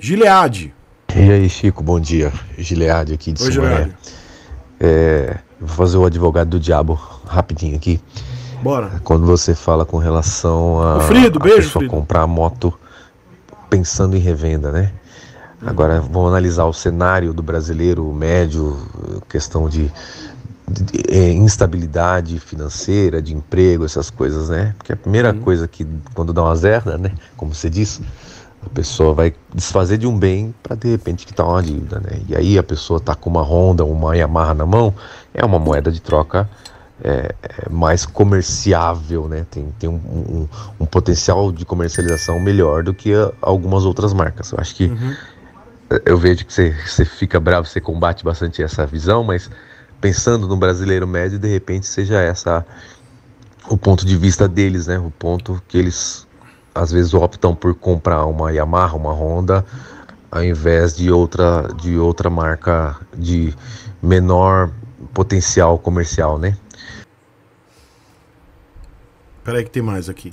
Gileade. E aí, Chico, bom dia. Gileade aqui de Oi, É, vou fazer o advogado do diabo rapidinho aqui. Bora. Quando você fala com relação a, o Frido, a beijo, Frido. comprar a moto pensando em revenda, né? Hum. Agora vamos analisar o cenário do brasileiro médio, questão de, de, de é, instabilidade financeira, de emprego, essas coisas, né? Porque a primeira coisa que quando dá uma zerda, né? Como você disse, a pessoa vai desfazer de um bem para de repente quitar uma dívida, né? E aí a pessoa está com uma Honda, uma Yamaha na mão, é uma moeda de troca é, é mais comerciável, né? Tem, tem um, um, um, potencial de comercialização melhor do que ah, algumas outras marcas. Eu acho que uhum. eu vejo que você, você fica bravo, você combate bastante essa visão, mas pensando no brasileiro médio, de repente seja essa o ponto de vista deles, né? O ponto que eles às vezes optam por comprar uma Yamaha, uma Honda, ao invés de outra, de outra marca de menor potencial comercial, né? Peraí que tem mais aqui.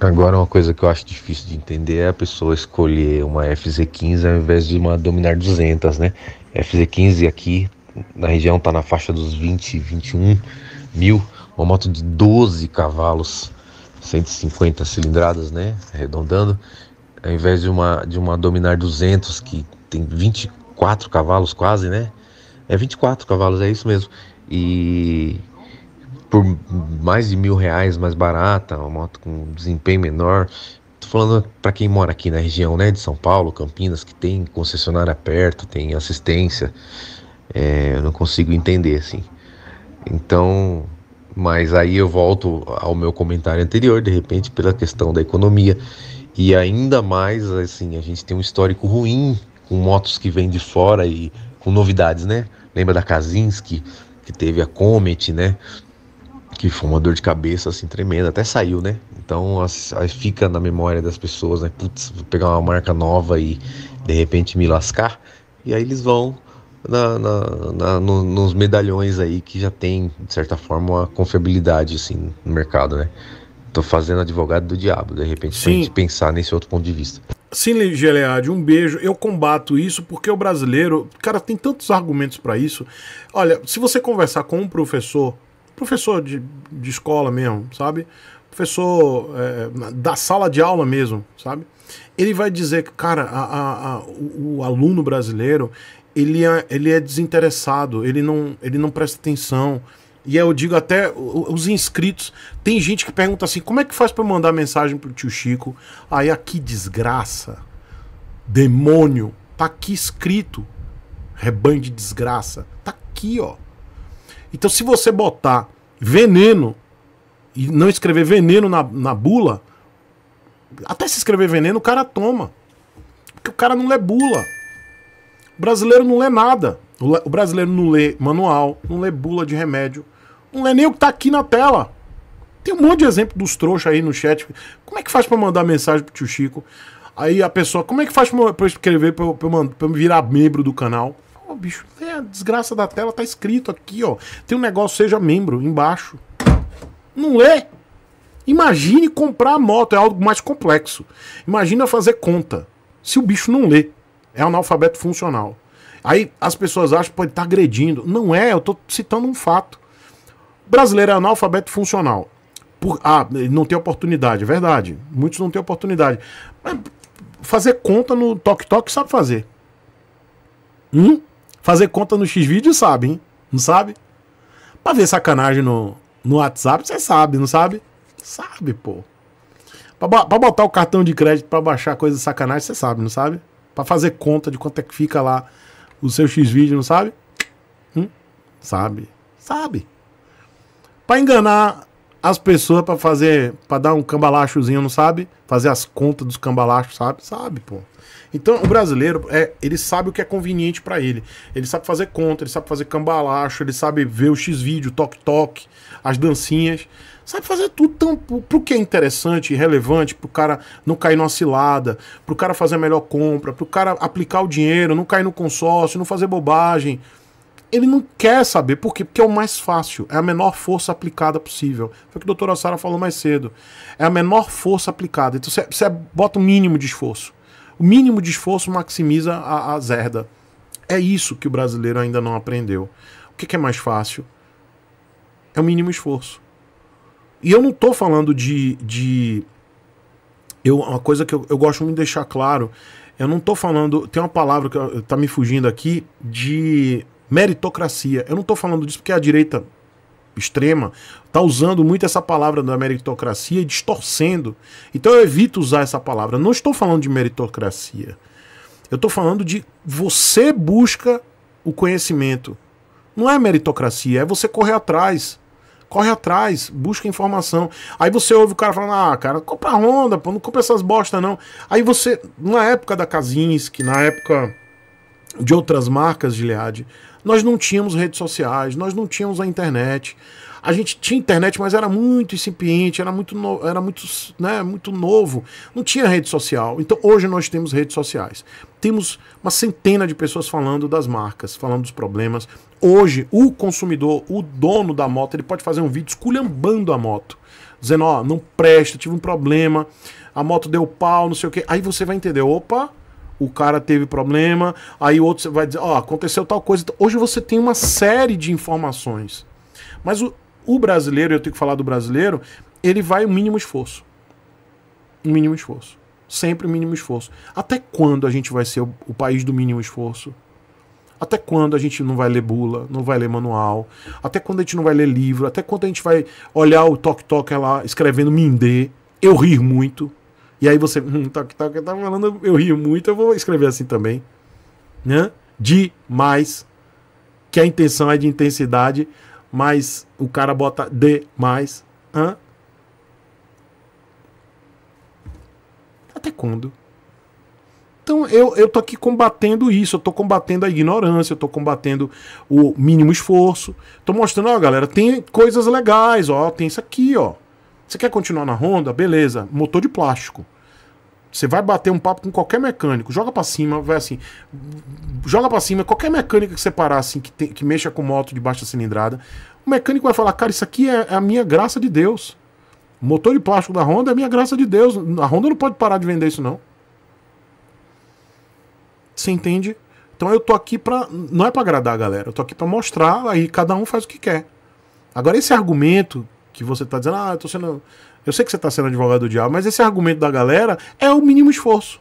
Agora uma coisa que eu acho difícil de entender é a pessoa escolher uma FZ15 ao invés de uma Dominar 200, né? FZ15 aqui na região tá na faixa dos 20, 21 mil, uma moto de 12 cavalos 150 cilindradas, né, arredondando, ao invés de uma de uma Dominar 200 que tem 24 cavalos quase, né? É 24 cavalos, é isso mesmo. E por mais de mil reais mais barata, uma moto com desempenho menor. Tô falando para quem mora aqui na região, né, de São Paulo, Campinas, que tem concessionária perto, tem assistência. É, eu não consigo entender assim. Então, mas aí eu volto ao meu comentário anterior, de repente, pela questão da economia. E ainda mais, assim, a gente tem um histórico ruim com motos que vêm de fora e com novidades, né? Lembra da Kazinski, que teve a Comet, né? Que foi uma dor de cabeça, assim, tremenda. Até saiu, né? Então, fica na memória das pessoas, né? Putz, vou pegar uma marca nova e de repente me lascar. E aí eles vão na, na, na no, nos medalhões aí que já tem, de certa forma, uma confiabilidade assim, no mercado, né? Tô fazendo advogado do diabo, de repente, Sim. pra gente pensar nesse outro ponto de vista. Sim, Geleade, um beijo. Eu combato isso porque o brasileiro, cara, tem tantos argumentos para isso. Olha, se você conversar com um professor, professor de, de escola mesmo, sabe? Professor é, da sala de aula mesmo, sabe? Ele vai dizer que, cara, a, a, a, o aluno brasileiro, ele é, ele é desinteressado, ele não, ele não presta atenção. E eu digo até os inscritos. Tem gente que pergunta assim: como é que faz para mandar mensagem pro tio Chico? Aí, aqui ah, desgraça. Demônio. Tá aqui escrito. Rebanho de desgraça. Tá aqui, ó. Então, se você botar veneno e não escrever veneno na, na bula, até se escrever veneno, o cara toma. Porque o cara não lê bula. O brasileiro não lê nada. O brasileiro não lê manual, não lê bula de remédio, não lê nem o que tá aqui na tela. Tem um monte de exemplo dos trouxas aí no chat. Como é que faz para mandar mensagem pro tio Chico? Aí a pessoa, como é que faz pra escrever, pra eu, pra, eu, pra eu virar membro do canal? Ô, oh, bicho, é a desgraça da tela, tá escrito aqui, ó. Tem um negócio, seja membro, embaixo. Não lê? Imagine comprar a moto, é algo mais complexo. Imagina fazer conta. Se o bicho não lê. É analfabeto funcional. Aí as pessoas acham que pode estar tá agredindo. Não é, eu estou citando um fato. O brasileiro é analfabeto funcional. Por, ah, não tem oportunidade, é verdade. Muitos não têm oportunidade. Mas fazer conta no Tok Tok sabe fazer. Hum? Fazer conta no Xvideo sabe, hein? Não sabe? Pra ver sacanagem no, no WhatsApp, você sabe, não sabe? Sabe, pô. Pra, pra botar o cartão de crédito pra baixar coisa de sacanagem, você sabe, não sabe? para fazer conta de quanto é que fica lá o seu X-Vídeo, não sabe? Hum? Sabe. Sabe. Para enganar as pessoas para fazer, para dar um cambalachozinho, não sabe? Fazer as contas dos cambalachos, sabe? Sabe, pô. Então, o brasileiro, é, ele sabe o que é conveniente para ele. Ele sabe fazer conta, ele sabe fazer cambalacho, ele sabe ver o X-vídeo, toque-toque, as dancinhas. Sabe fazer tudo tão, pro que é interessante e relevante, pro cara não cair numa cilada, pro cara fazer a melhor compra, pro cara aplicar o dinheiro, não cair no consórcio, não fazer bobagem ele não quer saber. Por quê? Porque é o mais fácil, é a menor força aplicada possível. Foi o que a doutora Sara falou mais cedo. É a menor força aplicada. Então você, você bota o mínimo de esforço. O mínimo de esforço maximiza a, a zerda. É isso que o brasileiro ainda não aprendeu. O que, que é mais fácil? É o mínimo esforço. E eu não estou falando de. de eu, uma coisa que eu, eu gosto muito de deixar claro. Eu não estou falando. Tem uma palavra que está me fugindo aqui de meritocracia. Eu não estou falando disso porque a direita extrema está usando muito essa palavra da meritocracia e distorcendo. Então eu evito usar essa palavra. Não estou falando de meritocracia. Eu estou falando de você busca o conhecimento. Não é meritocracia, é você correr atrás. Corre atrás, busca informação. Aí você ouve o cara falando: ah, cara, compra Honda, pô, não compra essas bosta não. Aí você, na época da Kazinski, na época de outras marcas de Leade, nós não tínhamos redes sociais, nós não tínhamos a internet. A gente tinha internet, mas era muito incipiente, era muito, no, era muito, né, muito novo. Não tinha rede social. Então hoje nós temos redes sociais. Temos uma centena de pessoas falando das marcas, falando dos problemas. Hoje, o consumidor, o dono da moto, ele pode fazer um vídeo esculhambando a moto. Dizendo, ó, oh, não presta, tive um problema, a moto deu pau, não sei o quê. Aí você vai entender, opa, o cara teve problema, aí o outro vai dizer, ó, oh, aconteceu tal coisa. Então, hoje você tem uma série de informações. Mas o, o brasileiro, eu tenho que falar do brasileiro, ele vai o mínimo esforço. O mínimo esforço. Sempre o mínimo esforço. Até quando a gente vai ser o, o país do mínimo esforço? Até quando a gente não vai ler bula, não vai ler manual? Até quando a gente não vai ler livro? Até quando a gente vai olhar o toque-toque é lá escrevendo Mindê? Eu rir muito. E aí você, hum, tá, tá, tá falando, eu rio muito, eu vou escrever assim também. Né? De mais, que a intenção é de intensidade, mas o cara bota demais. mais. Hã? Até quando? Então eu, eu tô aqui combatendo isso, eu tô combatendo a ignorância, eu tô combatendo o mínimo esforço. Tô mostrando, ó, galera, tem coisas legais, ó, tem isso aqui, ó. Você quer continuar na Honda? Beleza, motor de plástico. Você vai bater um papo com qualquer mecânico, joga para cima, vai assim, joga para cima, qualquer mecânica que você parar assim, que, te, que mexa com moto de baixa cilindrada, o mecânico vai falar, cara, isso aqui é, é a minha graça de Deus. Motor de plástico da Honda é a minha graça de Deus. A Honda não pode parar de vender isso, não. Você entende? Então eu tô aqui pra. Não é pra agradar a galera, eu tô aqui pra mostrar, aí cada um faz o que quer. Agora, esse argumento que você tá dizendo, ah, eu tô sendo. Eu sei que você tá sendo advogado do diabo, mas esse argumento da galera é o mínimo esforço.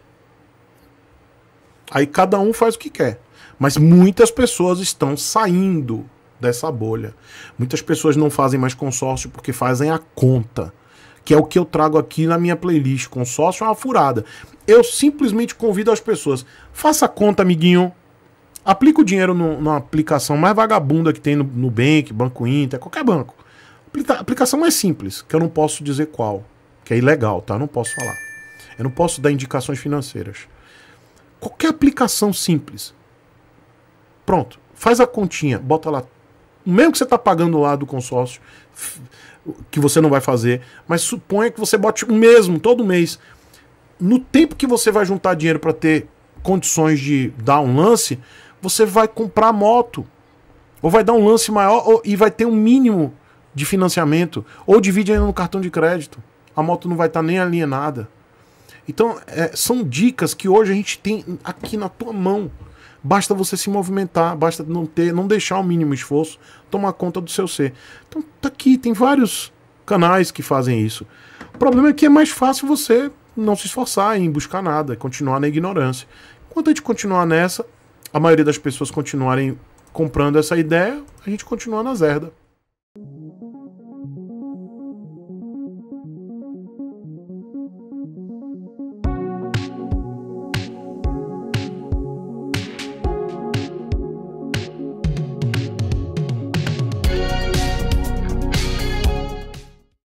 Aí cada um faz o que quer. Mas muitas pessoas estão saindo dessa bolha. Muitas pessoas não fazem mais consórcio porque fazem a conta, que é o que eu trago aqui na minha playlist. Consórcio é uma furada. Eu simplesmente convido as pessoas: faça a conta, amiguinho. Aplica o dinheiro no, numa aplicação mais vagabunda que tem no Nubank, Banco Inter, qualquer banco aplicação mais simples, que eu não posso dizer qual, que é ilegal, tá? Eu não posso falar. Eu não posso dar indicações financeiras. Qualquer aplicação simples. Pronto, faz a continha, bota lá. Mesmo que você está pagando lá do consórcio, que você não vai fazer, mas suponha que você bote o mesmo todo mês. No tempo que você vai juntar dinheiro para ter condições de dar um lance, você vai comprar moto. Ou vai dar um lance maior ou, e vai ter um mínimo de financiamento ou divide ainda no cartão de crédito. A moto não vai estar tá nem alienada. Então, é, são dicas que hoje a gente tem aqui na tua mão. Basta você se movimentar, basta não ter, não deixar o mínimo esforço, tomar conta do seu ser. Então, tá aqui, tem vários canais que fazem isso. O problema é que é mais fácil você não se esforçar em buscar nada, continuar na ignorância. Enquanto a gente continuar nessa, a maioria das pessoas continuarem comprando essa ideia, a gente continua na zerda.